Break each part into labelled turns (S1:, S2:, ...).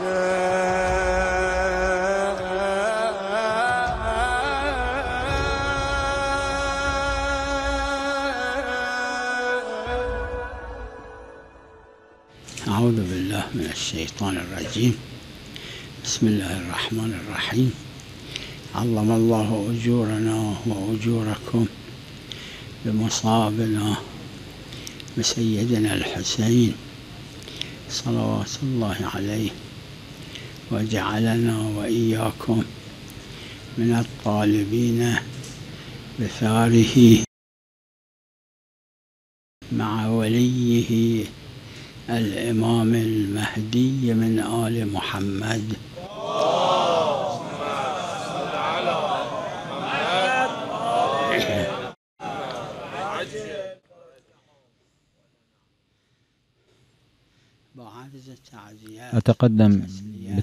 S1: أعوذ بالله من الشيطان الرجيم بسم الله الرحمن الرحيم علم الله أجورنا وأجوركم بمصابنا بسيدنا الحسين صلوات الله عليه وجعلنا وإياكم من الطالبين بثاره مع وليه الإمام المهدي من آل محمد
S2: أتقدم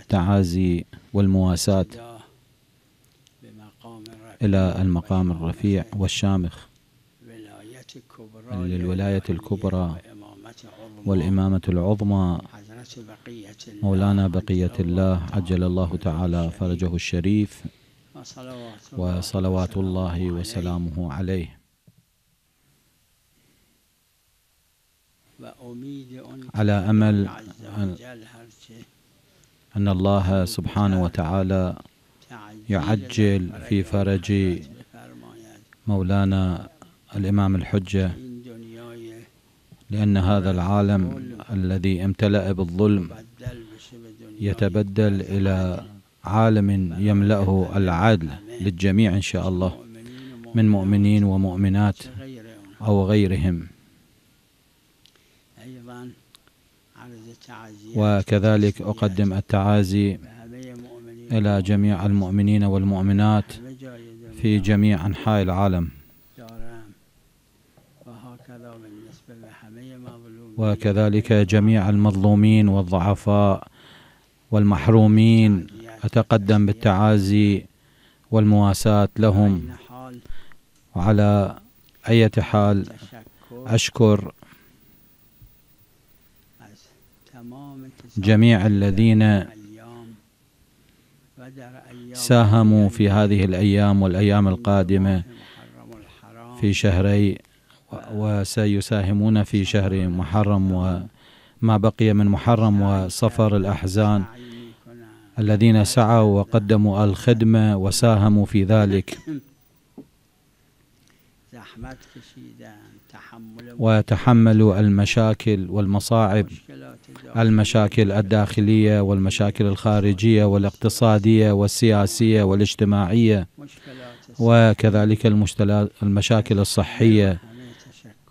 S2: التعازي والمواساة إلى المقام الرفيع والشامخ للولاية الكبرى والإمامة العظمى مولانا بقية الله عجل الله تعالى فرجه الشريف وصلوات الله وسلامه عليه
S1: على أمل
S2: أن الله سبحانه وتعالى يعجل في فرج مولانا الإمام الحجة لأن هذا العالم الذي امتلأ بالظلم يتبدل إلى عالم يملأه العدل للجميع إن شاء الله من مؤمنين ومؤمنات أو غيرهم وكذلك أقدم التعازي إلى جميع المؤمنين والمؤمنات في جميع أنحاء العالم وكذلك جميع المظلومين والضعفاء والمحرومين أتقدم بالتعازي والمواساة لهم وعلى أي حال أشكر جميع الذين ساهموا في هذه الأيام والأيام القادمة في شهري وسيساهمون في شهر محرم وما بقي من محرم وصفر الأحزان الذين سعوا وقدموا الخدمة وساهموا في ذلك وتحملوا المشاكل والمصاعب المشاكل الداخليه والمشاكل الخارجيه والاقتصاديه والسياسيه والاجتماعيه وكذلك المشاكل الصحيه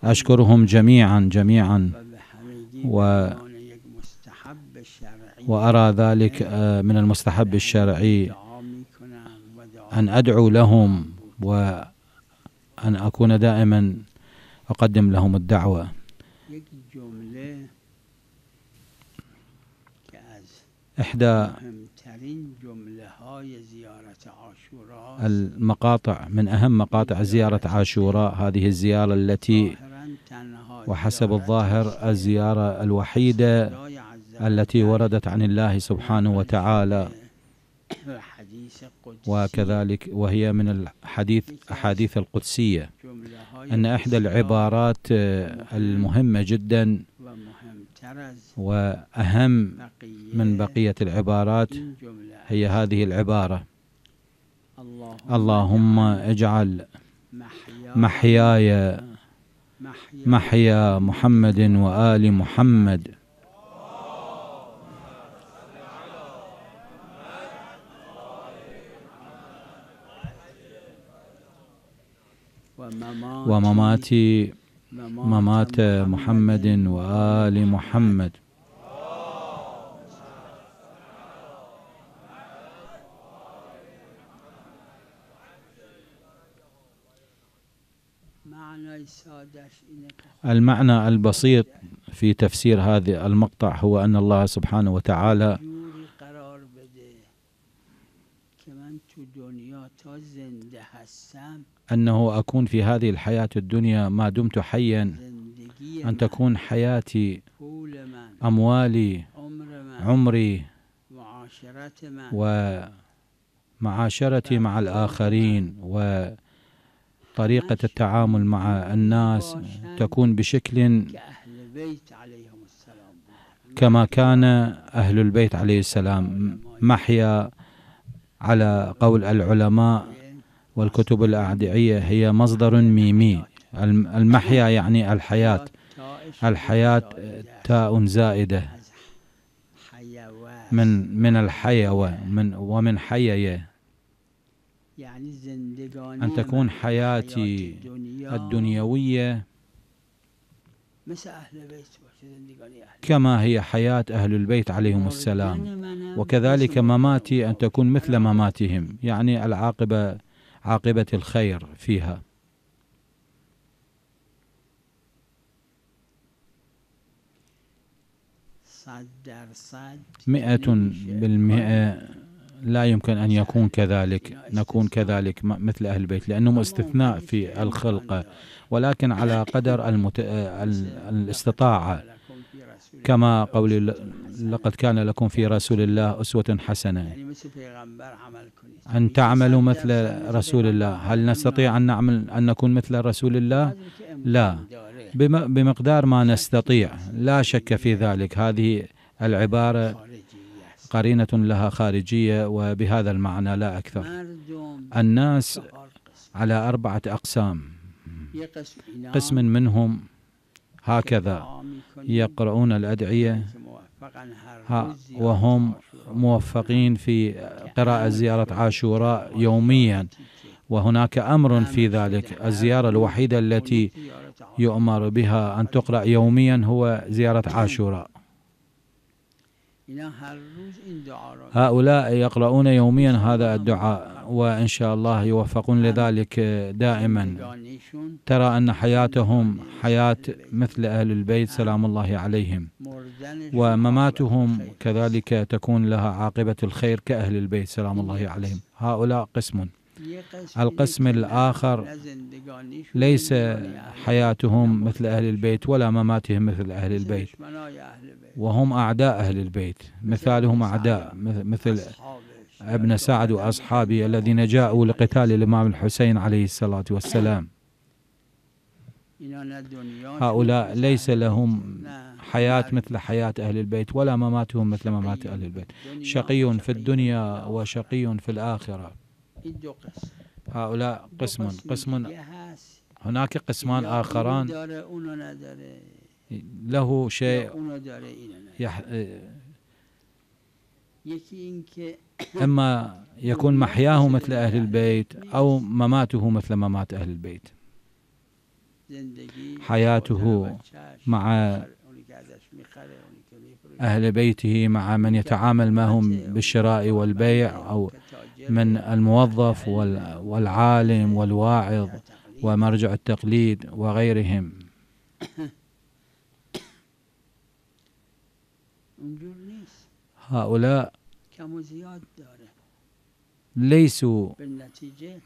S2: اشكرهم جميعا جميعا و وارى ذلك آه، من المستحب الشرعي ان ادعو لهم وان اكون دائما اقدم لهم الدعوه إحدى المقاطع من أهم مقاطع زيارة عاشوراء هذه الزيارة التي وحسب الظاهر الزيارة الوحيدة التي وردت عن الله سبحانه وتعالى وكذلك وهي من الحديث أحاديث القدسية أن إحدى العبارات آه، المهمة جداً وأهم من بقية العبارات هي هذه العبارة اللهم اجعل محياي محيا محمد وآل محمد
S1: ومماتي ممات محمد
S2: وآل محمد المعنى البسيط في تفسير هذا المقطع هو أن الله سبحانه وتعالى أنه أكون في هذه الحياة الدنيا ما دمت حيا أن تكون حياتي أموالي عمري ومعاشرتي مع الآخرين وطريقة التعامل مع الناس تكون بشكل كما كان أهل البيت عليه السلام محيا على قول العلماء والكتب الأعدعية هي مصدر ميمي المحيا يعني الحياة الحياة تاء زائدة من من الحيوة من ومن حيي أن تكون حياتي الدنيوية كما هي حياة أهل البيت عليهم السلام وكذلك مماتي أن تكون مثل مماتهم يعني العاقبة عاقبة الخير فيها مئة بالمئة لا يمكن أن يكون كذلك نكون كذلك مثل أهل البيت لأنهم استثناء في الخلقة ولكن على قدر المت... الاستطاعة كما قول لقد كان لكم في رسول الله أسوة حسنة يعني أن تعملوا مثل رسول الله هل نستطيع أن نعمل أن نكون مثل رسول الله لا بمقدار ما نستطيع لا شك في ذلك هذه العبارة قرينة لها خارجية وبهذا المعنى لا أكثر الناس على أربعة أقسام قسم منهم هكذا يقرؤون الأدعية وهم موفقين في قراءة زيارة عاشوراء يوميا وهناك أمر في ذلك الزيارة الوحيدة التي يؤمر بها أن تقرأ يوميا هو زيارة عاشوراء هؤلاء يقرؤون يوميا هذا الدعاء وإن شاء الله يوفقون لذلك دائما ترى أن حياتهم حياة مثل أهل البيت سلام الله عليهم ومماتهم كذلك تكون لها عاقبة الخير كأهل البيت سلام الله عليهم هؤلاء قسم القسم الآخر ليس حياتهم مثل أهل البيت ولا مماتهم مثل أهل البيت وهم أعداء أهل البيت مثالهم أعداء مثل ابن سعد وأصحابه الذين جاءوا لقتال الإمام الحسين عليه الصلاة والسلام هؤلاء ليس لهم حياة مثل حياة أهل البيت ولا مماتهم مثل ممات أهل البيت شقي في الدنيا وشقي في الآخرة هؤلاء قسم قسم هناك قسمان آخران له شيء يح... إما يكون محياه مثل أهل البيت أو مماته مثل ممات أهل البيت حياته مع أهل بيته مع من يتعامل معهم بالشراء والبيع أو من الموظف والعالم والواعظ ومرجع التقليد وغيرهم هؤلاء ليسوا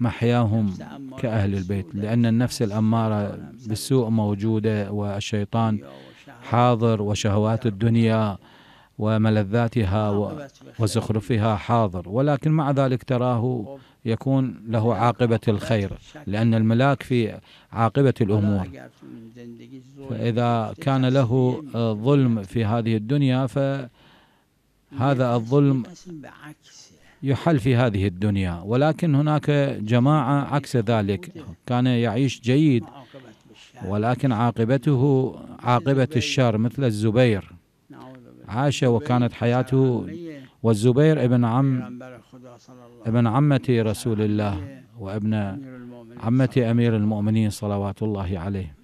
S2: محياهم كأهل البيت لأن النفس الأمارة بالسوء موجودة والشيطان حاضر وشهوات الدنيا وملذاتها وزخرفها حاضر ولكن مع ذلك تراه يكون له عاقبة الخير لأن الملاك في عاقبة الأمور فإذا كان له ظلم في هذه الدنيا ف هذا الظلم يحل في هذه الدنيا ولكن هناك جماعة عكس ذلك كان يعيش جيد ولكن عاقبته عاقبة الشر مثل الزبير عاش وكانت حياته والزبير ابن عم ابن عمة رسول الله وابن عمة أمير المؤمنين صلوات الله عليه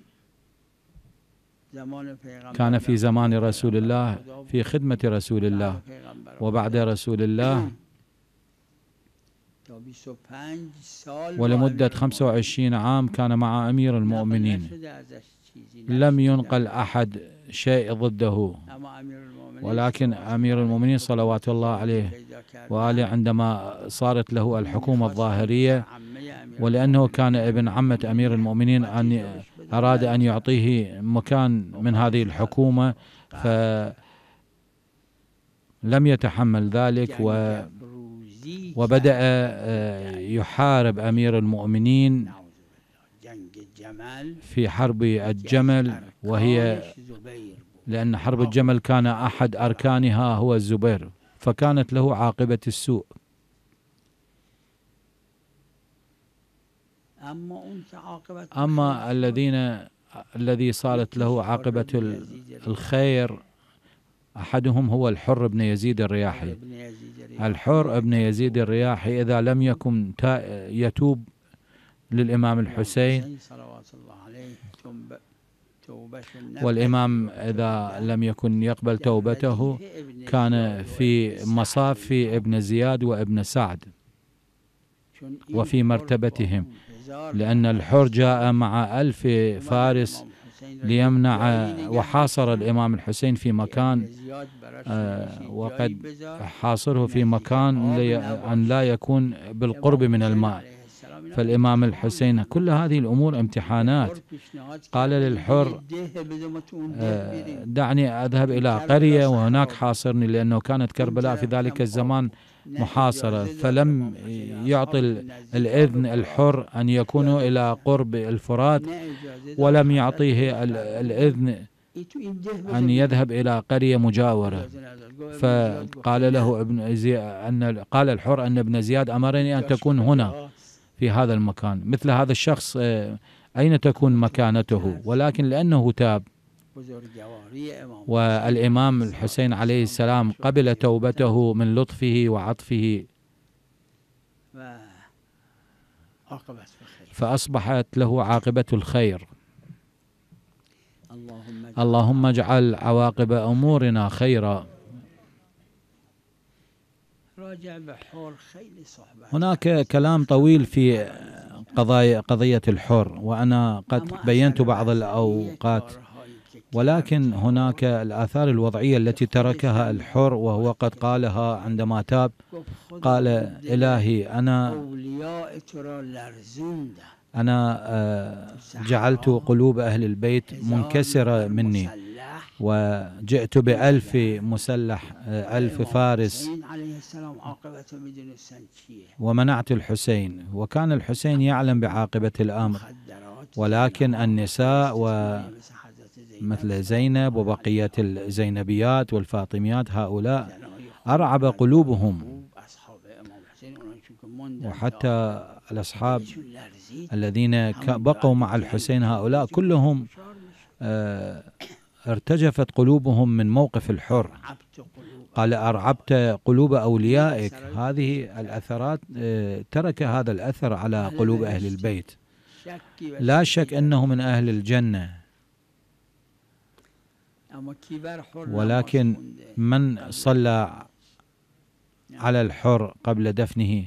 S2: كان في زمان رسول الله في خدمة رسول الله وبعد رسول الله ولمدة 25 عام كان مع أمير المؤمنين لم ينقل أحد شيء ضده ولكن أمير المؤمنين صلوات الله عليه وآله عندما صارت له الحكومة الظاهرية ولأنه كان ابن عمة أمير المؤمنين أن أراد أن يعطيه مكان من هذه الحكومة فلم يتحمل ذلك و وبدأ آه، يحارب أمير المؤمنين في حرب الجمل وهي لأن حرب الجمل كان أحد أركانها هو الزبير فكانت له عاقبة السوء أما الذين الذي صارت له عاقبة الخير أحدهم هو الحر بن يزيد الرياحي الحر بن يزيد الرياحي إذا لم يكن يتوب للإمام الحسين
S1: والإمام
S2: إذا لم يكن يقبل توبته كان في مصاف ابن زياد وابن سعد وفي مرتبتهم لأن الحر جاء مع ألف فارس ليمنع وحاصر الإمام الحسين في مكان آه، وقد حاصره في مكان أن لا يكون بالقرب من الماء فالإمام الحسين كل هذه الأمور امتحانات قال للحر آه، دعني أذهب إلى قرية وهناك حاصرني لأنه كانت كربلاء في ذلك الزمان محاصرة فلم يعطي الإذن الحر أن يكون إلى قرب الفرات ولم يعطيه الإذن أن يذهب إلى قرية مجاورة فقال له ابن أن قال الحر أن ابن زياد أمرني أن تكون هنا في هذا المكان مثل هذا الشخص آه، أين تكون مكانته ولكن لأنه تاب والإمام الحسين عليه السلام قبل توبته من لطفه وعطفه فأصبحت له عاقبة الخير اللهم اجعل عواقب أمورنا خيرا هناك كلام طويل في قضايا قضية الحر وأنا قد بينت بعض الأوقات ولكن هناك الآثار الوضعية التي تركها الحر وهو قد قالها عندما تاب قال إلهي أنا أنا آه، جعلت قلوب أهل البيت منكسرة مني وجئت بألف مسلح آه، ألف فارس ومنعت الحسين وكان الحسين يعلم بعاقبة الأمر ولكن النساء و مثل زينب وبقية الزينبيات والفاطميات هؤلاء أرعب قلوبهم وحتى الأصحاب الذين بقوا مع الحسين هؤلاء كلهم آه، ارتجفت قلوبهم من موقف الحر قال أرعبت قلوب أوليائك هذه الأثرات آه، ترك هذا الأثر على قلوب أهل البيت لا شك أنه من أهل الجنة
S1: ولكن
S2: من صلى على الحر قبل دفنه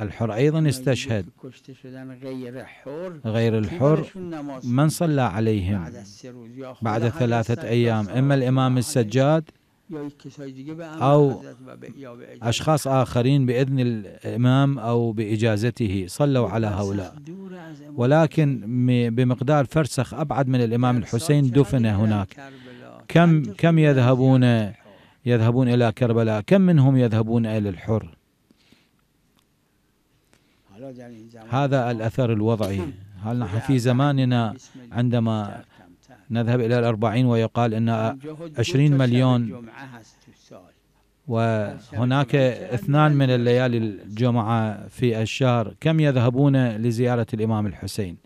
S1: الحر أيضا استشهد غير الحر من
S2: صلى عليهم بعد ثلاثة أيام إما الإمام السجاد أو أشخاص آخرين بإذن الإمام أو بإجازته صلوا على هؤلاء ولكن بمقدار فرسخ أبعد من الإمام الحسين دفن هناك كم كم يذهبون يذهبون إلى كربلاء كم منهم يذهبون إلى الحر هذا الأثر الوضعي هل نحن في زماننا عندما نذهب إلى الأربعين ويقال أن عشرين مليون وهناك اثنان من الليالي الجمعة في الشهر كم يذهبون لزيارة الإمام الحسين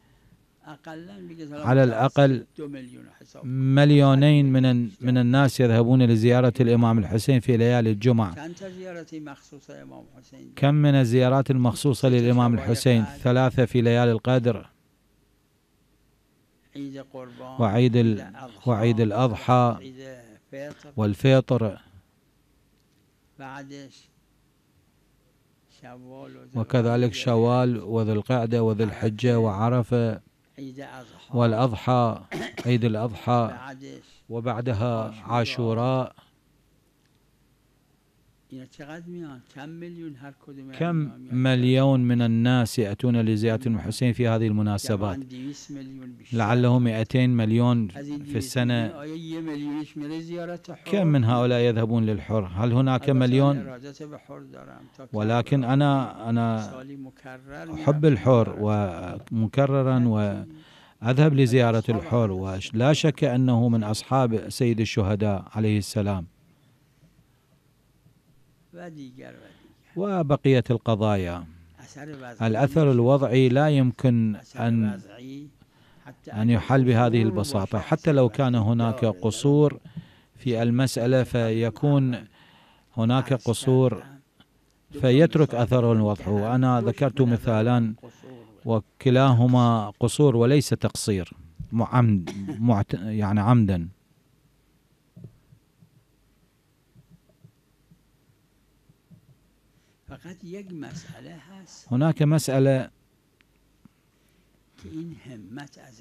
S2: على الأقل مليونين من من الناس يذهبون لزيارة الإمام الحسين في ليالي الجمعة كم من الزيارات المخصوصة للإمام الحسين ثلاثة في ليالي القدر وعيد وعيد الأضحى والفطر وكذلك شوال وذي القعدة وذي الحجة وعرفة والأضحى عيد الأضحى وبعدها عاشوراء كم مليون من الناس يأتون لزيارة المحسين في هذه المناسبات لعله 200 مليون في السنة كم من هؤلاء يذهبون للحر هل هناك مليون ولكن أنا أنا أحب الحر ومكررا و أذهب لزيارة الحر ولا شك أنه من أصحاب سيد الشهداء عليه السلام وبقية القضايا الأثر الوضعي لا يمكن أن أن يحل بهذه البساطة حتى لو كان هناك قصور في المسألة فيكون هناك قصور فيترك أثر الوضعي وأنا ذكرت مثالان وكلاهما قصور وليس تقصير عمد يعني عمدا هناك مسألة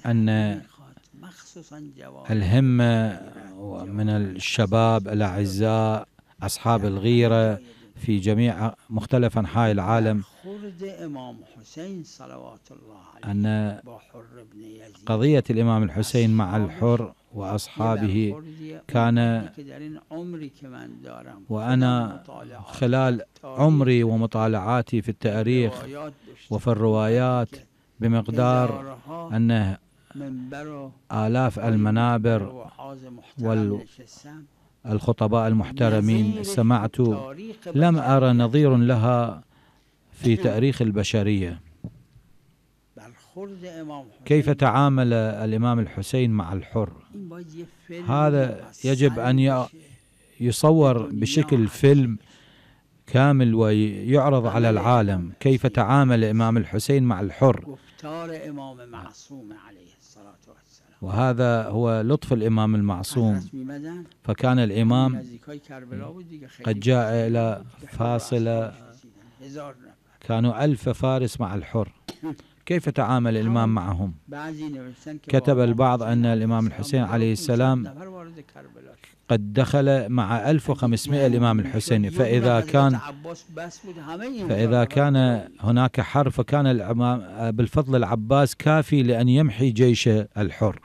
S2: أن الهمة من الشباب الأعزاء أصحاب الغيرة في جميع مختلف أنحاء العالم أن قضية الإمام الحسين مع الحر وأصحابه كان وأنا خلال عمري ومطالعاتي في التاريخ وفي الروايات بمقدار أنه آلاف المنابر وال الخطباء المحترمين سمعت لم أرى نظير لها في نعم. تاريخ البشرية كيف تعامل الإمام الحسين مع الحر هذا يجب أن يصور بشكل فيلم كامل ويعرض على العالم كيف تعامل الإمام الحسين مع الحر وهذا هو لطف الإمام المعصوم فكان الإمام قد جاء إلى فاصلة كانوا ألف فارس مع الحر كيف تعامل الإمام معهم كتب البعض أن الإمام الحسين عليه السلام قد دخل مع 1500 الإمام الحسين فإذا كان فإذا كان هناك حرب فكان الإمام بالفضل العباس كافي لأن يمحي جيش الحر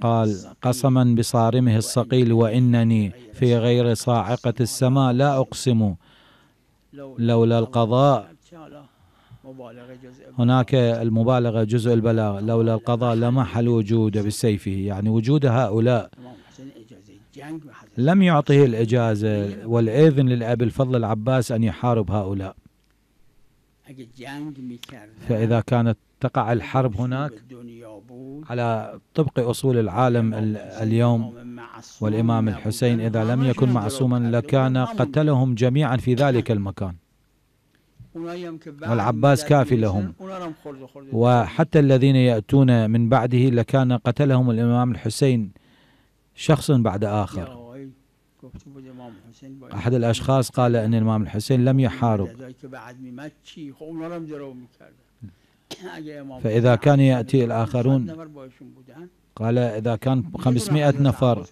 S2: قال قسما بصارمه الصقيل وإنني في غير صاعقة السماء لا أقسم لولا القضاء هناك المبالغة جزء البلاغة لولا القضاء حل الوجود بسيفه يعني وجود هؤلاء لم يعطه الإجازة والإذن للأب الفضل العباس أن يحارب هؤلاء فإذا كانت تقع الحرب هناك على طبق أصول العالم اليوم والإمام الحسين إذا لم يكن معصوما لكان قتلهم جميعا في ذلك المكان والعباس كافي لهم وحتى الذين يأتون من بعده لكان قتلهم الإمام الحسين شخص بعد آخر أحد الأشخاص قال أن الإمام الحسين لم يحارب فإذا كان يأتي الآخرون قال إذا كان 500 نفر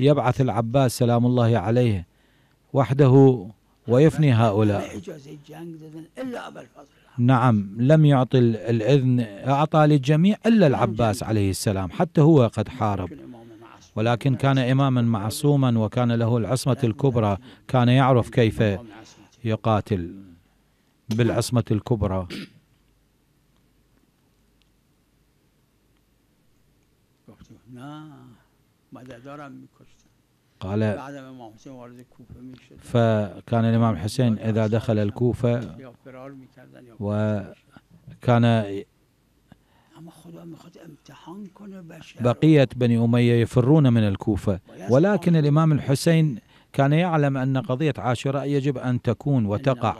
S2: يبعث العباس سلام الله عليه وحده ويفني هؤلاء نعم لم يعطي الإذن أعطى للجميع إلا العباس عليه السلام حتى هو قد حارب ولكن كان إماما معصوما وكان له العصمة الكبرى كان يعرف كيف يقاتل بالعصمة الكبرى قال
S1: فكان الإمام حسين إذا دخل الكوفة
S2: وكان بقية بني أمية يفرون من الكوفة ولكن الإمام الحسين كان يعلم أن قضية عاشوراء يجب أن تكون وتقع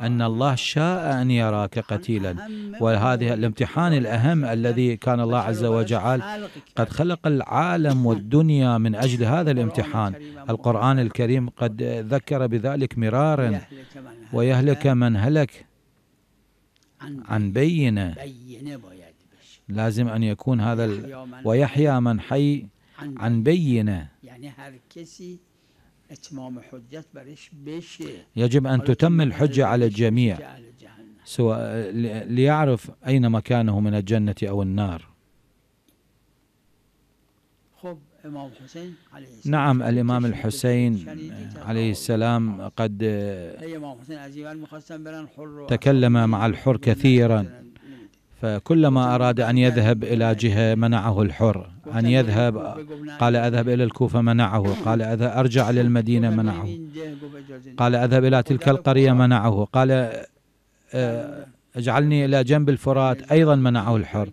S2: أن الله شاء أن يراك قتيلا وهذا الامتحان الأهم الذي كان الله عز وجل قد خلق العالم والدنيا من أجل هذا الامتحان القرآن الكريم قد ذكر بذلك مرارا ويهلك من هلك عن بينه لازم أن يكون هذا ال... ويحيى من حي عن بينة
S1: يعني اتمام حجت برش يجب أن تتم الحجة على الجميع
S2: سواء ليعرف أين مكانه من الجنة أو النار
S1: نعم الإمام الحسين عليه
S2: السلام نعم، قد تكلم مع الحر كثيرا فكلما أراد أن يذهب إلى جهة منعه الحر أن يذهب قال أذهب إلى الكوفة منعه قال أرجع للمدينة منعه قال أذهب إلى تلك القرية منعه قال آه، اجعلني إلى جنب الفرات أيضا منعه الحر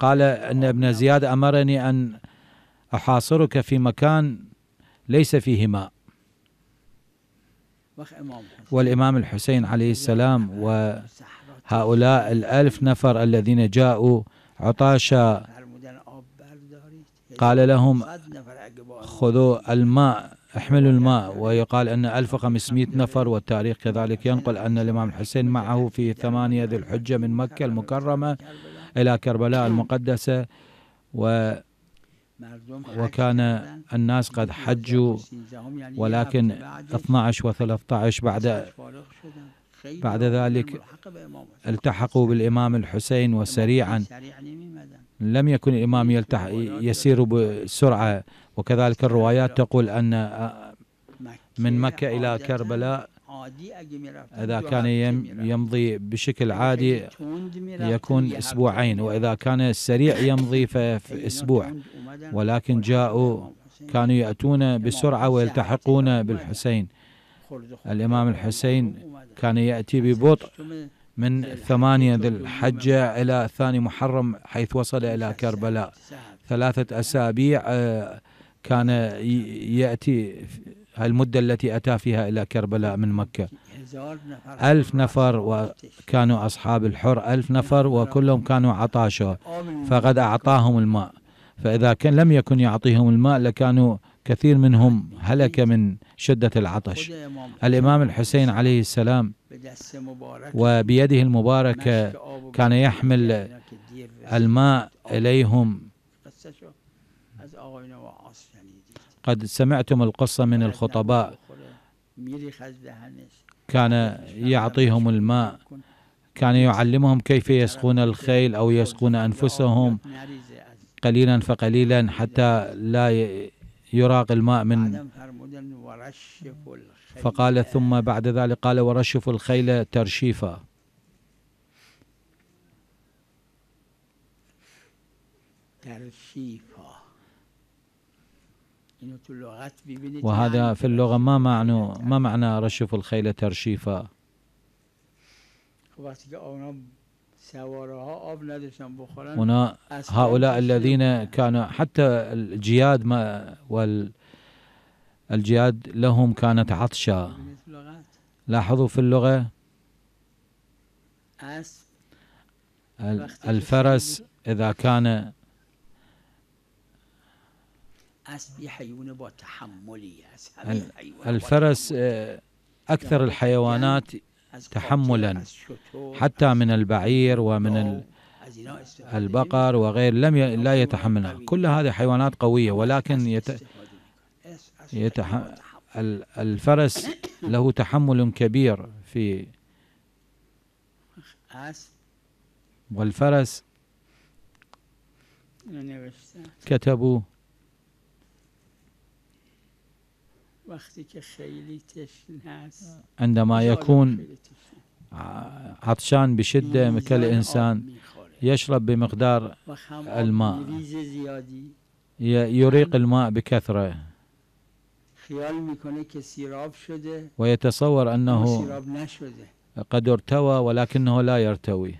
S2: قال أن ابن زياد أمرني أن أحاصرك في مكان ليس فيه ماء والإمام الحسين عليه السلام و هؤلاء الألف نفر الذين جاءوا عطاشا قال لهم خذوا الماء احملوا الماء ويقال أن 1500 نفر والتاريخ كذلك ينقل أن الإمام الحسين معه في ثمانية ذي الحجة من مكة المكرمة إلى كربلاء المقدسة و وكان الناس قد حجوا ولكن 12 و13 بعد بعد ذلك التحقوا بالإمام الحسين وسريعا يعني لم يكن الإمام يلتح يسير بسرعة وكذلك الروايات تقول أن آه، من مكة إلى كربلاء إذا كان يمضي بشكل عادي يكون أسبوعين وإذا كان السريع يمضي في أسبوع ولكن جاءوا كانوا يأتون بسرعة ويلتحقون بالحسين الإمام الحسين كان يأتي ببطء من ثمانية ذي الحجة إلى ثاني محرم حيث وصل إلى كربلاء ثلاثة أسابيع آه، كان يأتي المدة التي أتى فيها إلى كربلاء من مكة ألف نفر وكانوا أصحاب الحر ألف نفر وكلهم كانوا عطاشا فقد أعطاهم الماء فإذا كان لم يكن يعطيهم الماء لكانوا كثير منهم هلك من شدة العطش الإمام الحسين عليه السلام وبيده المباركة كان يحمل الماء إليهم قد سمعتم القصة من الخطباء كان يعطيهم الماء كان يعلمهم كيف يسقون الخيل أو يسقون أنفسهم قليلا فقليلا حتى لا يراق الماء من فقال ثم بعد ذلك قال ورشف الخيل ترشيفا
S1: ترشيفا وهذا في
S2: اللغة ما معنى يعني ما معنى رشف الخيل ترشيفا
S1: هنا هؤلاء الذين كان
S2: حتى الجياد ما وال الجياد لهم كانت عطشة لاحظوا في اللغة الفرس إذا كان الفرس أكثر اه، الحيوانات تحملا حتى من البعير ومن البقر وغير لم ي... لا يتحملها كل هذه حيوانات قوية ولكن يت... يتح... الفرس له تحمل كبير في والفرس كتبوا
S1: وقتی که خیلی
S2: عندما يكون عطشان بشدة الإنسان يشرب بمقدار الماء يريق الماء بكثرة ويتصور أنه قد ارتوى ولكنه لا يرتوي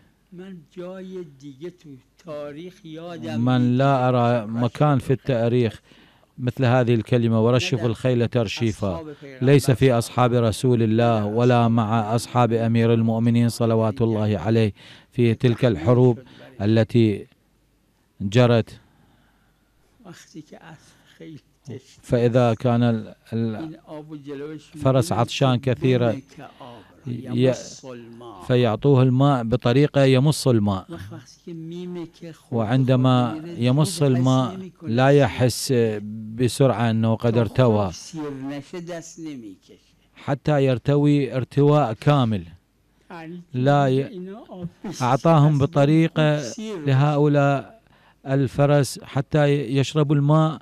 S2: من لا أرى مكان في التاريخ مثل هذه الكلمة ورشف الخيل ترشيفا ليس في أصحاب رسول الله ولا مع أصحاب أمير المؤمنين صلوات الله عليه في تلك الحروب التي جرت فإذا كان الفرس عطشان كثيرا فيعطوه الماء بطريقة يمص الماء وعندما يمص الماء لا يحس بسرعة أنه قد ارتوى حتى يرتوي ارتواء كامل لا ي... أعطاهم بطريقة لهؤلاء الفرس حتى يشربوا الماء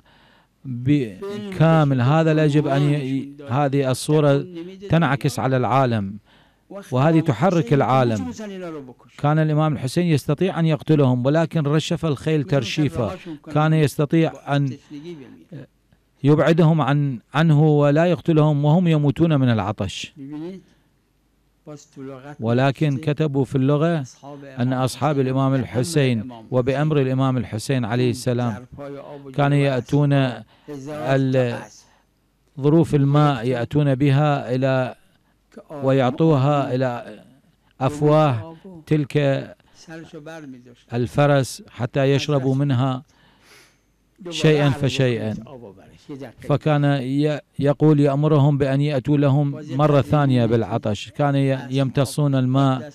S2: بكامل هذا لا يجب أن ي... هذه الصورة تنعكس على العالم وهذه تحرك العالم كان الإمام الحسين يستطيع أن يقتلهم ولكن رشف الخيل ترشيفا كان يستطيع أن يبعدهم عن عنه ولا يقتلهم وهم يموتون من العطش ولكن كتبوا في اللغة أن أصحاب الإمام الحسين وبأمر الإمام الحسين عليه السلام كانوا يأتون ظروف الماء يأتون بها إلى ويعطوها إلى أفواه تلك الفرس حتى يشربوا منها شيئا فشيئا فكان يقول يأمرهم بأن يأتوا لهم مرة ثانية بالعطش كان يمتصون الماء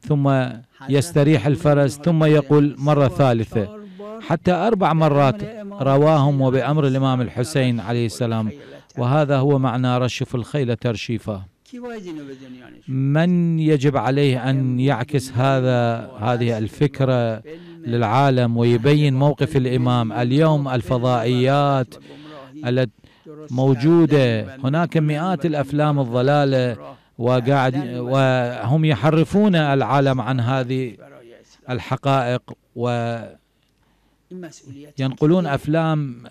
S2: ثم يستريح الفرس ثم يقول مرة ثالثة حتى أربع مرات رواهم وبأمر الإمام الحسين عليه السلام وهذا هو معنى رشف الخيل ترشيفا يعني من يجب عليه أن يعكس هذا هذه الفكرة للعالم ويبين موقف الإمام اليوم الفضائيات التي موجودة هناك مئات الأفلام الضلالة وقاعد وهم يحرفون العالم عن هذه الحقائق
S1: وينقلون
S2: أفلام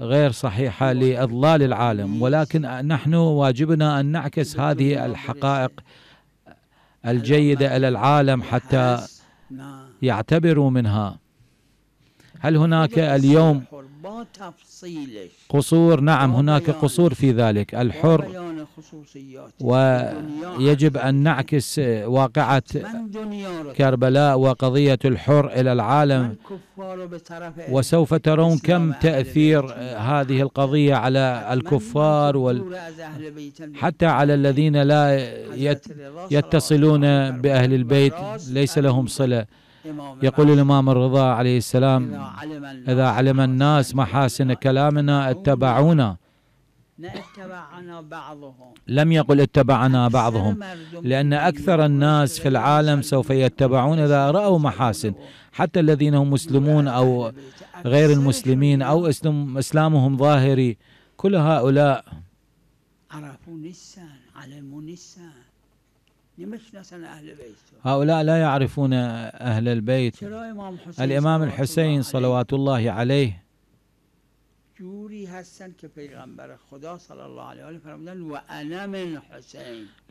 S2: غير صحيحه لاضلال العالم ولكن نحن واجبنا ان نعكس هذه الحقائق الجيده الى العالم حتى نعم. يعتبروا منها هل هناك اليوم
S1: قصور نعم هناك يعني؟
S2: قصور في ذلك الحر يعني ويجب أن نعكس واقعة كربلاء وقضية الحر إلى العالم وسوف ترون كم تأثير هذه القضية على الكفار وال حتى على الذين لا يتصلون بأهل البيت ليس لهم صلة يقول الإمام الرضا عليه السلام إذا علم الناس محاسن كلامنا نعم. اتبعونا لم يقل اتبعنا بعضهم لأن أكثر الناس في العالم سوف يتبعون إذا رأوا محاسن حتى الذين هم مسلمون أو غير المسلمين أو إسلامهم ظاهري كل هؤلاء
S1: عرفوا نسان علموا نسان
S2: هؤلاء لا يعرفون أهل البيت الإمام الحسين صلوات الله عليه
S1: خدا الله من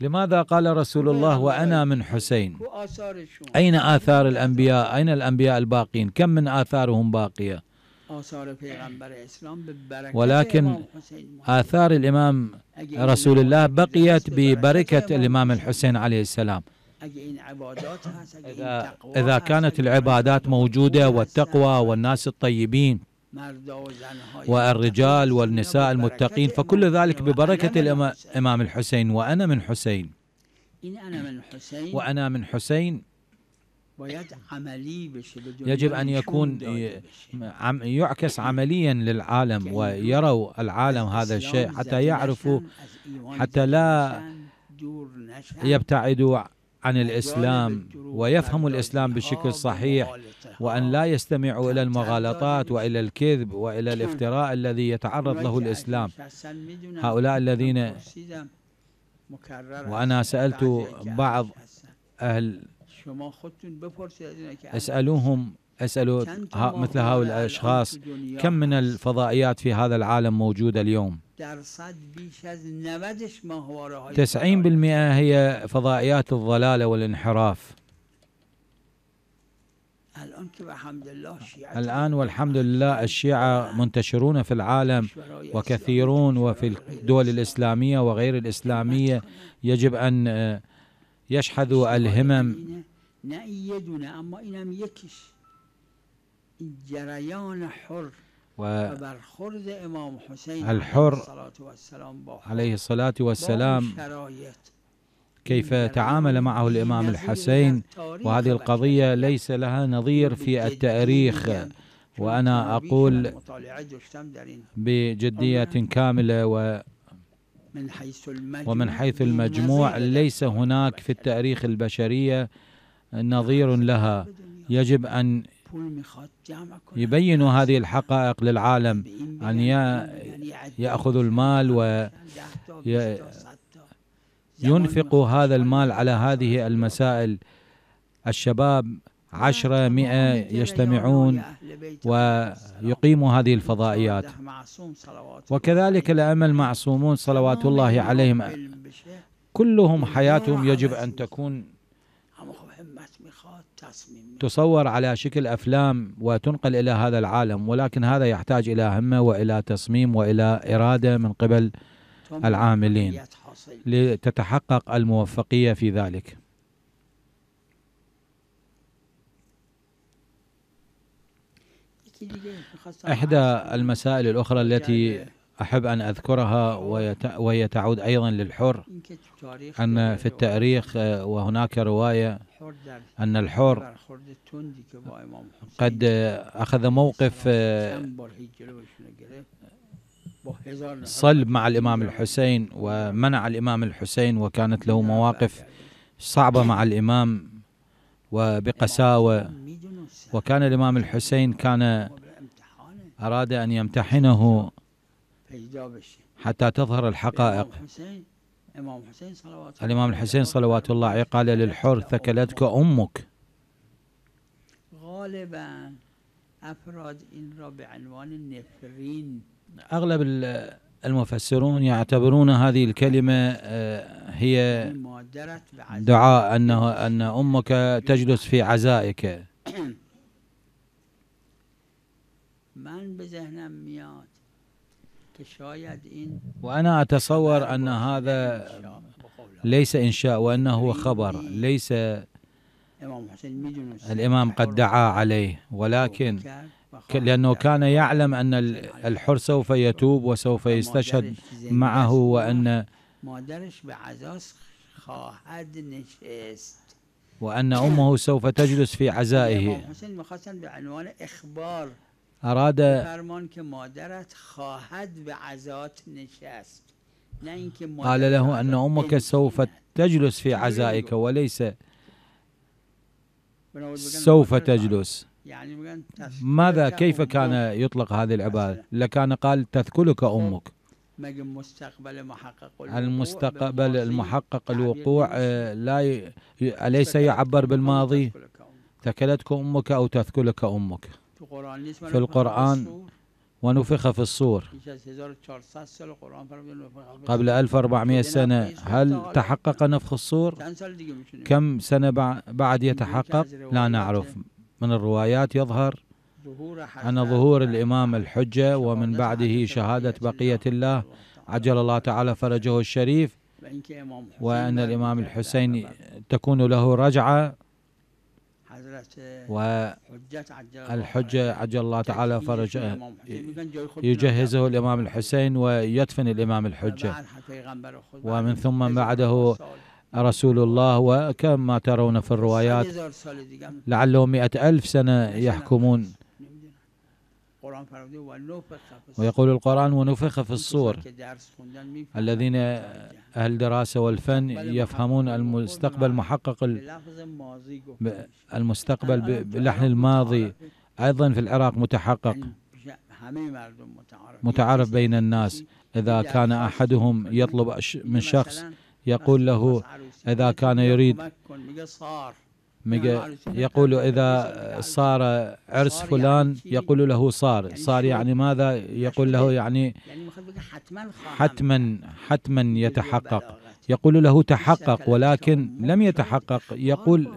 S2: لماذا قال رسول الله وانا من حسين اين اثار الانبياء اين الانبياء الباقين كم من اثارهم باقيه
S1: ولكن
S2: آثار الإمام رسول الله بقيت ببركة الإمام الحسين عليه السلام إذا, إذا كانت العبادات موجودة والتقوى والناس الطيبين والرجال والنساء المتقين فكل ذلك ببركة الإمام الحسين وأنا من حسين وأنا من حسين
S1: يجب أن يكون
S2: يعكس عمليا للعالم ويروا العالم هذا الشيء حتى يعرفوا حتى لا يبتعدوا عن الإسلام ويفهموا الإسلام بشكل صحيح وأن لا يستمعوا إلى المغالطات وإلى الكذب وإلى الافتراء الذي يتعرض له الإسلام هؤلاء الذين وأنا سألت بعض أهل شما خودتون بپرسید اسألوهم اسألوا مثل هؤلاء الأشخاص كم من الفضائيات في هذا العالم موجودة اليوم 90% هي فضائيات الضلالة والانحراف الآن والحمد لله الشيعة منتشرون في العالم وكثيرون وفي الدول الإسلامية وغير الإسلامية يجب أن آه، يشحذوا الهمم
S1: نه این یه دونه اما اینم یکیش این جریان حر و برخورد امام حسین الحر
S2: عليه الصلاة والسلام كيف تعامل معه الإمام الحسين وهذه القضية ليس لها نظير في التاريخ وأنا أقول بجدية كاملة و
S1: ومن حيث المجموع
S2: ليس هناك في التاريخ البشرية نظير لها يجب أن يبينوا هذه الحقائق للعالم أن يأخذوا المال وينفق هذا المال على هذه المسائل الشباب عشرة مئة يجتمعون ويقيموا هذه الفضائيات وكذلك الأئمة المعصومون صلوات الله عليهم كلهم حياتهم يجب أن تكون تصور على شكل افلام وتنقل الى هذا العالم ولكن هذا يحتاج الى همه والى تصميم والى اراده من قبل العاملين لتتحقق الموفقيه في ذلك احدى المسائل الاخرى التي أحب أن أذكرها وهي تعود أيضا للحر أن في التاريخ آه، وهناك رواية أن الحر قد أخذ موقف آه، صلب مع الإمام الحسين ومنع الإمام الحسين وكانت له مواقف صعبة مع الإمام وبقساوة وكان الإمام الحسين كان أراد أن يمتحنه حتى تظهر الحقائق
S1: الإمام حسين صلوات الإمام الحسين
S2: صلوات الله عليه قال للحر ثكلتك أمك
S1: غالبا أفراد إن بعنوان
S2: النفرين أغلب المفسرون يعتبرون هذه الكلمة آه، هي دعاء أنه أن أمك تجلس في عزائك
S1: من بذهنم مياد
S2: وأنا أتصور أن هذا ليس إنشاء وأنه هو خبر ليس الإمام قد دعا عليه ولكن لأنه كان يعلم أن الحر سوف يتوب وسوف يستشهد معه وأن وأن أمه سوف تجلس في عزائه أراد
S1: فرمان که مادرت خواهد به عزات نشست نه اینکه قال له أن أمك سوف
S2: تجلس في عزائك وليس سوف تجلس
S1: ماذا كيف كان
S2: يطلق هذه العبارة لكان قال تثكلك أمك المستقبل المحقق الوقوع آه، لا ي... أليس يعبر بالماضي تكلتك أمك أو تثكلك أمك
S1: في القرآن
S2: ونفخ في الصور قبل 1400 سنة هل تحقق نفخ الصور كم سنة بعد يتحقق لا نعرف من الروايات يظهر أن ظهور الإمام الحجة ومن بعده شهادة بقية الله عجل الله تعالى فرجه الشريف وأن الإمام الحسين تكون له رجعة والحجة عجل الله تعالى فرجه يجهزه الإمام الحسين ويدفن الإمام الحجة ومن ثم بعده رسول الله وكما ترون في الروايات لعله مئة ألف سنة يحكمون ويقول القرآن ونفخ في الصور الذين أهل الدراسة والفن يفهمون المستقبل محقق المستقبل بلحن الماضي أيضا في العراق متحقق متعارف بين الناس إذا كان أحدهم يطلب من شخص يقول له إذا كان يريد يقول إذا صار عرس فلان يعني يقول له صار يعني صار يعني ماذا يعني يقول له يعني حتما حتما يتحقق يقول له تحقق ولكن لم يتحقق يقول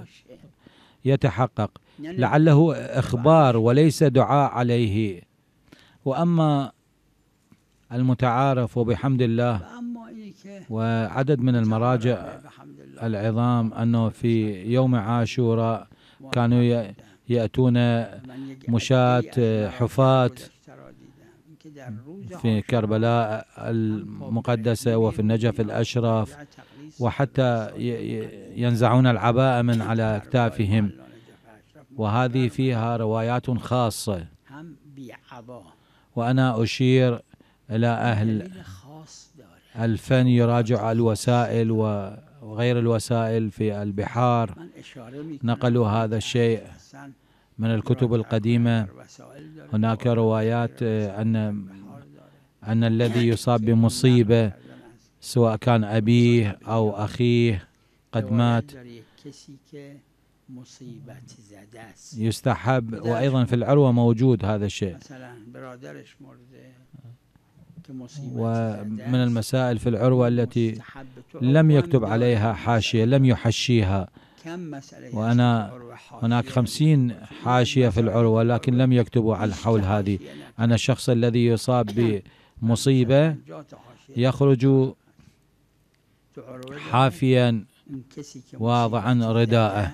S2: يتحقق لعله إخبار وليس دعاء عليه وأما المتعارف وبحمد الله وعدد من المراجع العظام أنه في يوم عاشوراء كانوا يأتون مشاة حفاة في كربلاء المقدسة وفي النجف الأشرف وحتى ينزعون العباءة من على أكتافهم وهذه فيها روايات خاصة وأنا أشير إلى أهل الفن يراجع الوسائل وغير الوسائل في البحار نقلوا هذا الشيء من الكتب القديمة هناك روايات آه، أن أن الذي يصاب بمصيبة سواء كان أبيه أو أخيه قد مات
S1: يستحب وأيضا في
S2: العروة موجود هذا الشيء ومن المسائل في العروة التي لم يكتب عليها حاشية لم يحشيها وأنا هناك خمسين حاشية في العروة لكن لم يكتبوا على حول هذه أنا الشخص الذي يصاب بمصيبة يخرج حافيا واضعا رداءه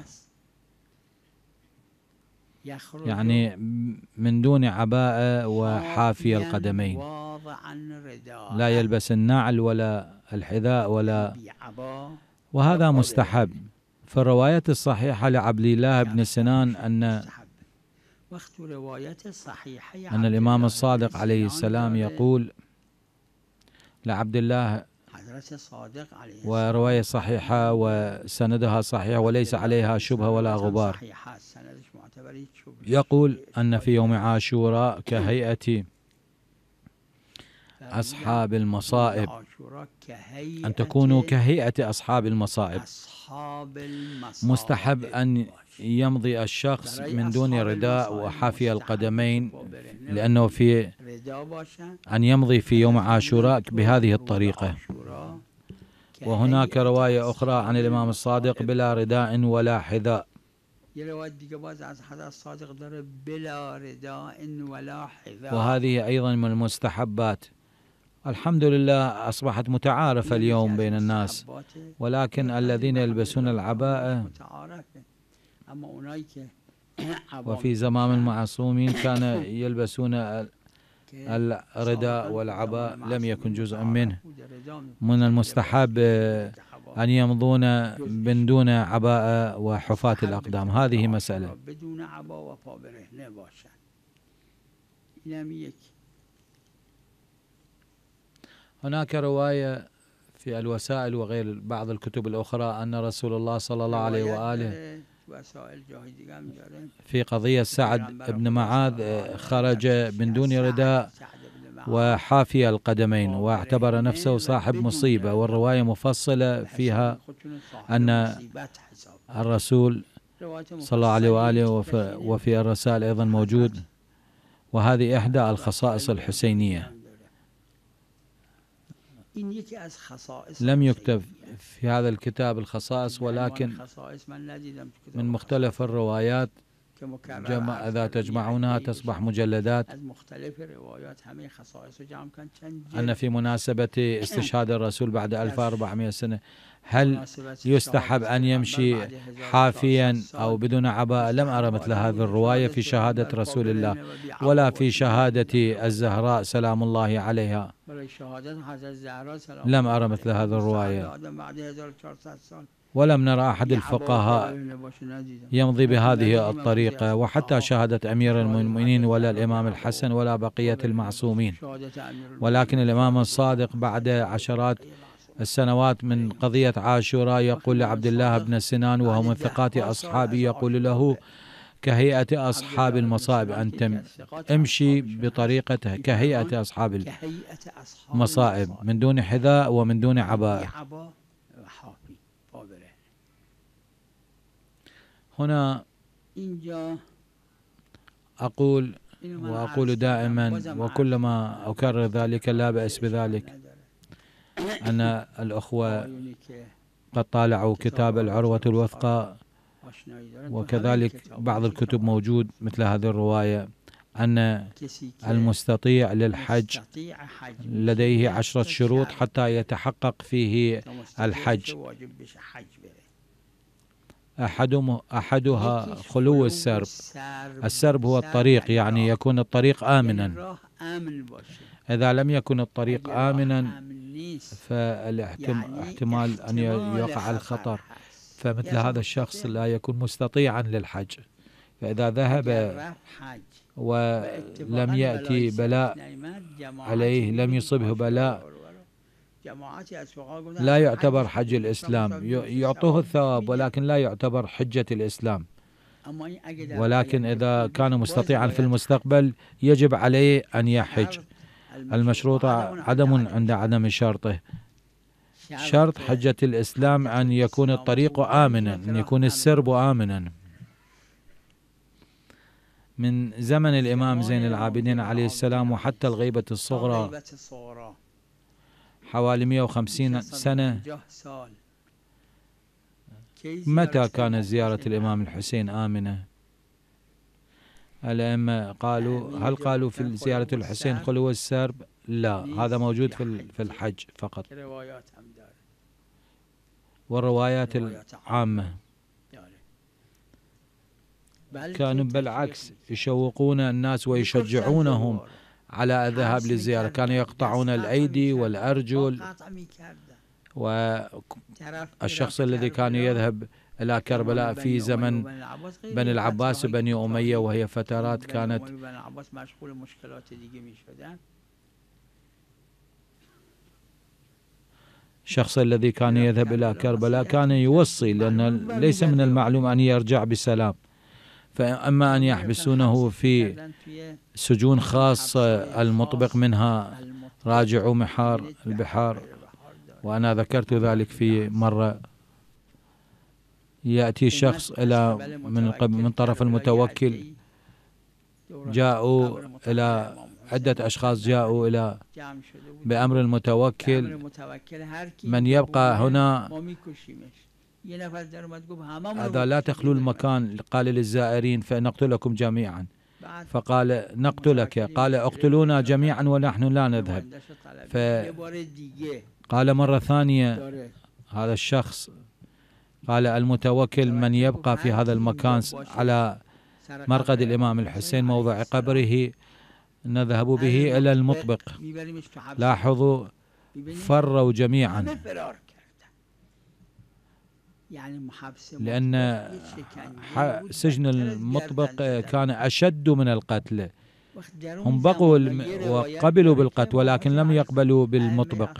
S2: يعني من دون عباءة وحافي القدمين لا يلبس النعل ولا الحذاء ولا وهذا مستحب في الرواية الصحيحة لعبد الله بن سنان أن أن الإمام الصادق عليه السلام يقول لعبد الله
S1: الحديث الصادق عليه
S2: ورواية صحيحة وسندها صحيح وليس عليها شبهة ولا غبار يقول أن في يوم عاشوراء كهيئة أصحاب المصائب
S1: أن تكونوا كهيئة
S2: أصحاب المصائب مستحب أن يمضي الشخص من دون رداء وحافي القدمين لأنه في أن يمضي في يوم عاشوراء بهذه الطريقة وهناك رواية أخرى عن الإمام الصادق بلا رداء ولا حذاء
S1: وهذه
S2: أيضا من المستحبات الحمد لله أصبحت متعارفة اليوم يعني بين الناس ولكن الذين يعني يلبسون العباءة أما وفي زمان المعصومين كان يلبسون الرداء والعباء لم يكن جزءا منه من المستحب أن يمضون من دون عباءة وحفاة الأقدام هذه مسألة بدون عباءة هناك رواية في الوسائل وغير بعض الكتب الأخرى أن رسول الله صلى الله عليه وآله آه، وسائل في قضية آه، آه، سعد بن معاذ خرج من دون رداء وحافي القدمين آه، واعتبر نفسه صاحب مصيبة والرواية مفصلة فيها أن الرسول صلى الله عليه وآله وفي الرسائل أيضا موجود وهذه إحدى الخصائص الحسينية لم يكتب في هذا الكتاب الخصائص يعني ولكن من مختلف الروايات جمع إذا تجمعونها تصبح مجلدات
S1: أن في مناسبة استشهاد الرسول بعد 1400
S2: سنة هل يستحب أن يمشي حافيا أو بدون عباءة لم أرى مثل هذه الرواية في شهادة رسول الله ولا في شهادة الزهراء سلام الله عليها لم أرى مثل هذه الرواية ولم نرى أحد الفقهاء يمضي بهذه الطريقة وحتى آه. شهادة أمير المؤمنين ولا الإمام الحسن ولا بقية المعصومين ولكن الإمام الصادق بعد عشرات السنوات من قضية عاشوراء يقول لعبد الله بن سنان وهو من ثقات أصحابي يقول له كهيئة أصحاب المصائب أنت امشي بطريقة كهيئة أصحاب المصائب من دون حذاء ومن دون عباءة هنا أقول وأقول دائما وكلما أكرر ذلك لا بأس بذلك أن الأخوة قد طالعوا كتاب العروة الوثقى وكذلك بعض الكتب موجود مثل هذه الرواية أن المستطيع للحج لديه عشرة شروط حتى يتحقق فيه الحج أحدهم أحدها خلو السرب السرب هو الطريق يعني, يعني يكون الطريق يعني آمنا إذا لم يكن الطريق آمنا فالاحتمال يعني أن يقع الخطر فمثل هذا الشخص لا يكون مستطيعا للحج فإذا ذهب ولم يأتي بلاء عليه لم يصبه بلاء لا يعتبر حج الإسلام يعطوه الثواب ولكن لا يعتبر حجة الإسلام ولكن إذا كان مستطيعا في المستقبل يجب عليه أن يحج المشروط عدم عند عدم شرطه شرط حجة الإسلام أن يكون الطريق آمنا أن يكون السرب آمنا من زمن الإمام زين العابدين عليه السلام وحتى الغيبة الصغرى حوالي 150 سنة
S1: متى كانت
S2: زيارة الإمام الحسين آمنة الأئمة قالوا هل قالوا في زيارة الحسين خلو السرب لا هذا موجود في في الحج فقط والروايات العامة كانوا بالعكس يشوقون الناس ويشجعونهم على الذهاب للزيارة كانوا يقطعون الأيدي والأرجل والشخص الذي كان يذهب إلى كربلاء في زمن بني العباس بن أمية وهي فترات كانت الشخص الذي كان يذهب إلى كربلاء كان يوصي لأن ليس من المعلوم أن يرجع بسلام فأما أن يحبسونه في سجون خاصة المطبق منها راجعوا محار البحار وأنا ذكرت ذلك في مرة يأتي شخص إلى من, من طرف المتوكل جاءوا إلى عدة أشخاص جاءوا إلى بأمر المتوكل
S1: من يبقى هنا هذا لا
S2: تخلو المكان قال للزائرين فنقتلكم جميعا فقال نقتلك قال اقتلونا جميعا ونحن لا نذهب فقال مرة ثانية هذا الشخص قال المتوكل من يبقى في هذا المكان على مرقد الإمام الحسين موضع قبره نذهب به إلى المطبق لاحظوا فروا جميعا
S1: يعني لأن يعني
S2: يعني سجن المطبق كان أشد من القتل هم بقوا وقبلوا بالقتل ولكن لم يقبلوا بالمطبق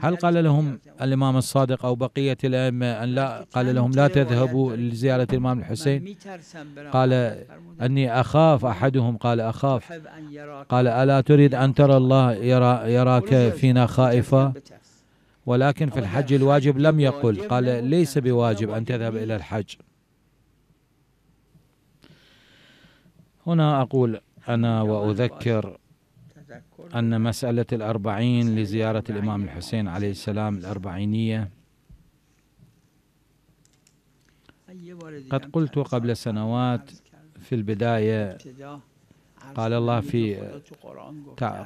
S2: هل قال لهم الإمام الصادق أو بقية الأئمة أن لا قال لهم لا تذهبوا لزيارة الإمام الحسين قال أني أخاف أحدهم قال أخاف قال ألا تريد أن ترى الله يرى يراك فينا خائفا ولكن في الحج الواجب لم يقل قال ليس بواجب أن تذهب إلى الحج هنا أقول أنا وأذكر أن مسألة الأربعين لزيارة الإمام الحسين عليه السلام الأربعينية قد قلت قبل سنوات في البداية قال الله في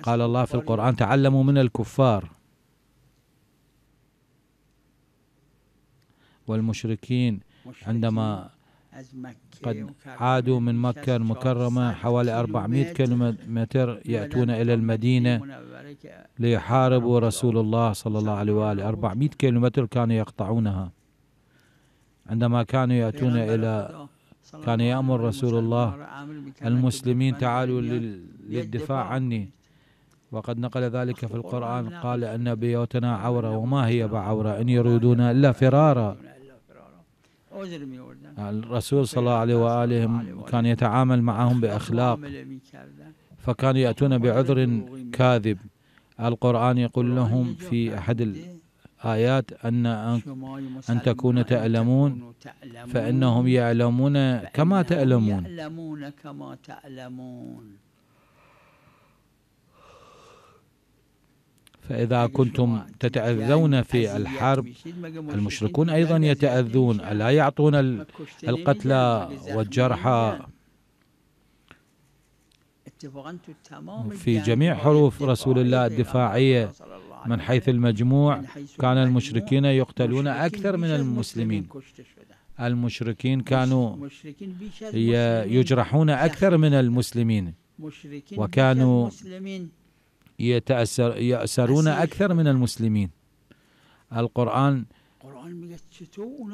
S2: قال الله في القرآن تعلموا من الكفار والمشركين عندما قد عادوا من مكة المكرمة حوالي 400 كيلومتر يأتون إلى المدينة ليحاربوا رسول الله صلى الله عليه وآله 400 كيلومتر كانوا يقطعونها عندما كانوا يأتون إلى كان يأمر رسول الله المسلمين تعالوا للدفاع عني وقد نقل ذلك في القرآن قال أن بيوتنا عورة وما هي بعورة إن يريدون إلا فرارا الرسول صلى الله عليه وآله كان يتعامل معهم بأخلاق فكانوا يأتون بعذر كاذب القرآن يقول لهم في أحد الآيات أن أن تكون تألمون فإنهم يعلمون كما يعلمون
S1: كما تألمون
S2: فإذا كنتم يعني تتأذون في الحرب المشركون أيضا يتأذون ألا يعطون القتلى والجرحى
S1: في جميع
S2: حروف رسول الله الدفاعية من حيث المجموع كان المشركين يقتلون أكثر من المسلمين المشركين كانوا
S1: يجرحون
S2: أكثر من المسلمين وكانوا يتأثر يأثرون أكثر من المسلمين القرآن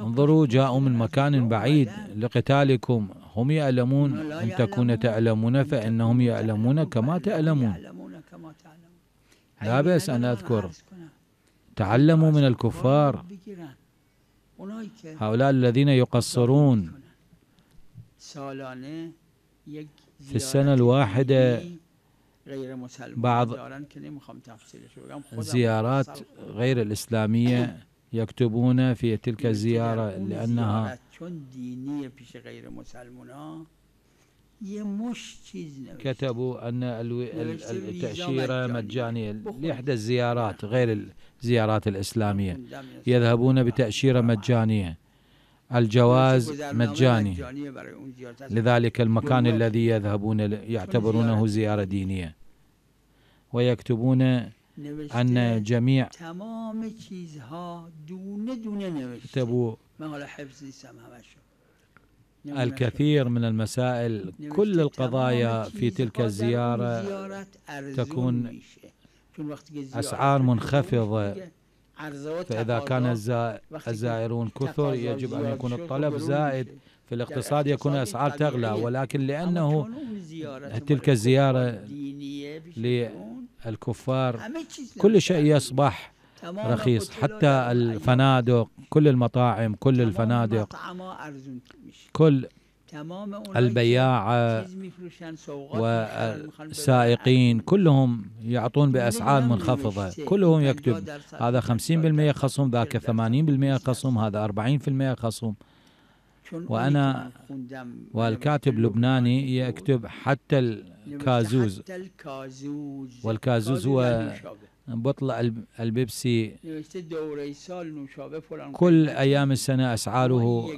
S2: انظروا جاءوا من مكان بعيد لقتالكم هم يعلمون إن تكون تعلمون فإنهم يعلمون كما تعلمون لا بأس أن أذكر تعلموا من الكفار هؤلاء الذين يقصرون في السنة الواحدة
S1: غير بعض زيارات
S2: غير الإسلامية يكتبون في تلك الزيارة لأنها كتبوا أن التأشيرة مجانية لإحدى الزيارات غير الزيارات الإسلامية يذهبون بتأشيرة مجانية الجواز مجاني لذلك المكان الذي يذهبون يعتبرونه زيارة دينية ويكتبون أن جميع
S1: كتبوا الكثير
S2: من المسائل كل القضايا في تلك الزيارة تكون
S1: أسعار منخفضة فإذا كان الزائرون كثر يجب أن يكون الطلب زائد
S2: في الاقتصاد يكون الأسعار تغلى ولكن لأنه تلك الزيارة للكفار كل شيء يصبح رخيص حتى الفنادق كل المطاعم كل الفنادق كل البياعة والسائقين كلهم يعطون بأسعار منخفضة كلهم يكتب هذا 50% خصم ذاك 80% خصم هذا 40% خصم
S1: وأنا
S2: والكاتب لبناني يكتب حتى الكازوز والكازوز هو يعني بطل البيبسي كل أيام السنة أسعاره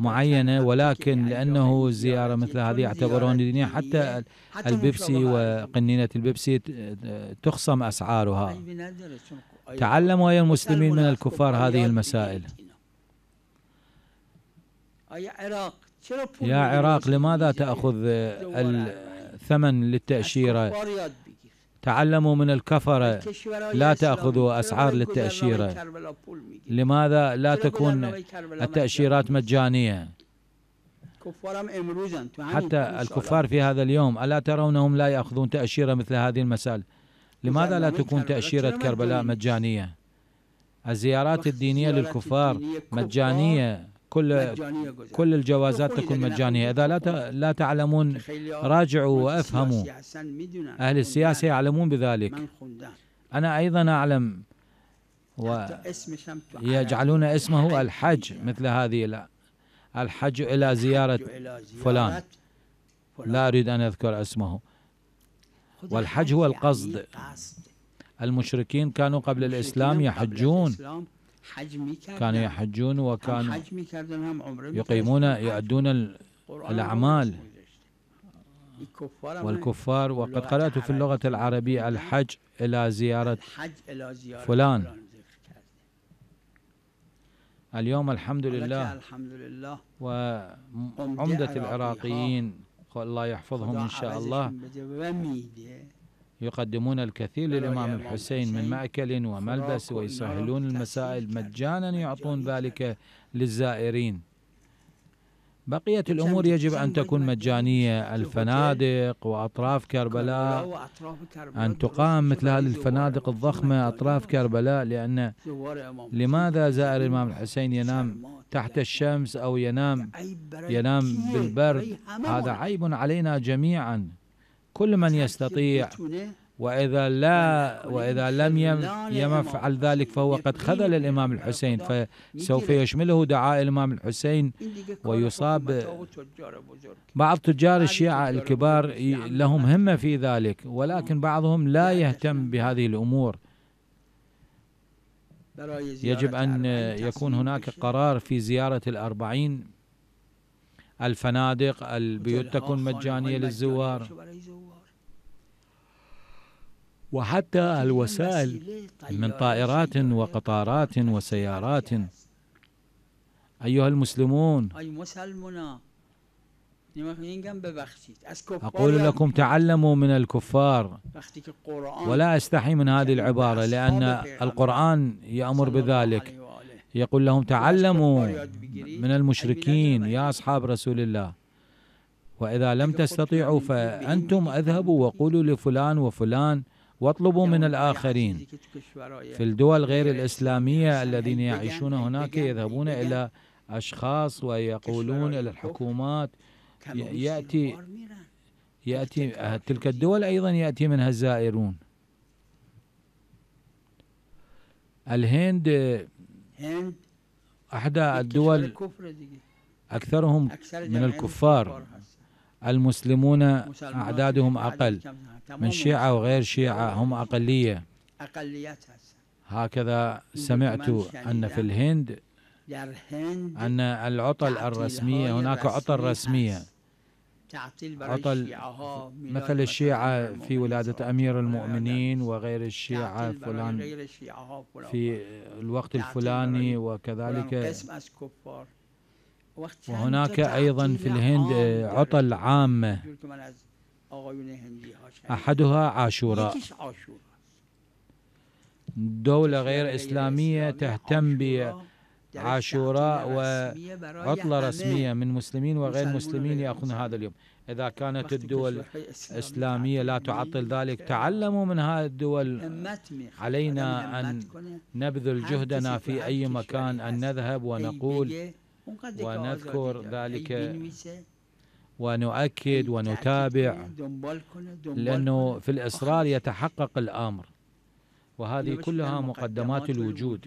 S2: معينة ولكن يعني لأنه زيارة مثل هذه يعتبرون دينية حتى البيبسي وقنينة البيبسي تخصم أسعارها تعلموا أي المسلمين من الكفار هذه المسائل
S1: يا عراق
S2: لماذا تأخذ الثمن للتأشيرة تعلموا من الكفرة لا تأخذوا أسعار للتأشيرة لماذا لا تكون التأشيرات مجانية حتى الكفار في هذا اليوم ألا ترونهم لا يأخذون تأشيرة مثل هذه المسألة لماذا لا تكون تأشيرة كربلاء مجانية الزيارات الدينية للكفار مجانية كل كل الجوازات تكون مجانية إذا لا لا تعلمون راجعوا وأفهموا أهل السياسة يعلمون بذلك أنا أيضا أعلم ويجعلون اسمه الحج مثل هذه الحج إلى زيارة فلان لا أريد أن أذكر اسمه والحج هو يعني القصد المشركين كانوا قبل الإسلام يحجون كانوا يحجون وكانوا
S1: يقيمون يؤدون
S2: الأعمال
S1: والكفار وقد قرأت
S2: في اللغة العربية الحج إلى زيارة فلان اليوم الحمد لله وعمدة العراقيين الله يحفظهم إن شاء الله يقدمون الكثير للإمام الحسين من مأكل وملبس ويسهلون المسائل مجانا يعطون ذلك للزائرين بقية الأمور يجب أن تكون مجانية الفنادق وأطراف كربلاء أن تقام مثل هذه الفنادق الضخمة أطراف كربلاء لأن لماذا زائر الإمام الحسين ينام تحت الشمس أو ينام ينام بالبرد هذا عيب علينا جميعاً كل من يستطيع وإذا لا وإذا لم يفعل ذلك فهو قد خذل الإمام الحسين فسوف يشمله دعاء الإمام الحسين ويصاب بعض تجار الشيعة الكبار لهم همة في ذلك ولكن آه. بعضهم لا يهتم بهذه الأمور يجب أن يكون هناك قرار في زيارة الأربعين الفنادق البيوت تكون مجانية للزوار وحتى الوسائل من طائرات وقطارات وسيارات أيها المسلمون
S1: أقول لكم
S2: تعلموا من الكفار ولا أستحي من هذه العبارة لأن القرآن يأمر بذلك يقول لهم تعلموا من المشركين يا أصحاب رسول الله وإذا لم تستطيعوا فأنتم أذهبوا وقولوا لفلان وفلان واطلبوا من الآخرين في الدول غير الإسلامية الذين يعيشون هناك يذهبون إلى أشخاص ويقولون إلى الحكومات يأتي يأتي تلك الدول أيضا يأتي منها الزائرون الهند احدى الدول اكثرهم من الكفار المسلمون اعدادهم اقل من شيعه وغير شيعه هم اقليه هكذا سمعت ان في الهند
S1: ان العطل الرسميه هناك عطل رسميه عطل
S2: مثل الشيعة في ولادة أمير المؤمنين نعم. وغير الشيعة فلان في الوقت الفلاني وكذلك
S1: وهناك أيضا في الهند آه، عطل عامة أحدها عاشوراء
S2: دولة غير إسلامية تهتم ب عاشوراء وعطلة رسمية من مسلمين وغير مسلمين يأخذون هذا اليوم إذا كانت الدول الإسلامية لا تعطل ذلك تعلموا من هذه الدول علينا أن نبذل جهدنا في أي مكان أن نذهب ونقول ونذكر ذلك ونؤكد ونتابع
S1: لأنه
S2: في الإصرار يتحقق الأمر وهذه كلها مقدمات الوجود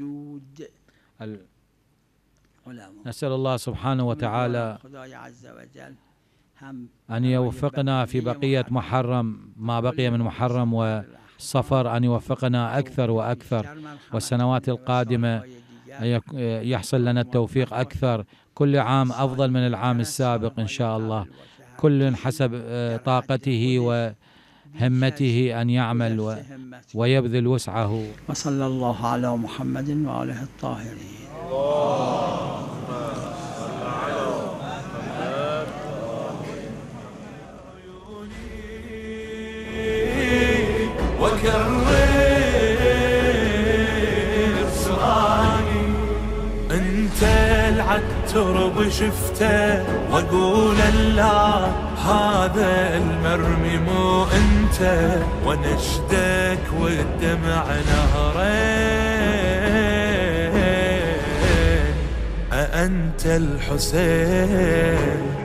S2: نسأل الله سبحانه وتعالى أن يوفقنا في بقية محرم ما بقي من محرم وصفر أن يوفقنا أكثر وأكثر والسنوات القادمة يحصل لنا التوفيق أكثر كل عام أفضل من العام السابق إن شاء الله كل حسب آه، طاقته وهمته أن يعمل ويبذل وسعه وصلى
S1: الله على محمد وآله الطاهرين
S2: ترب سؤالي انت العترب شفته واقول لا هذا المرمي مو انت ونشدك والدمع نهرين أنت الحسين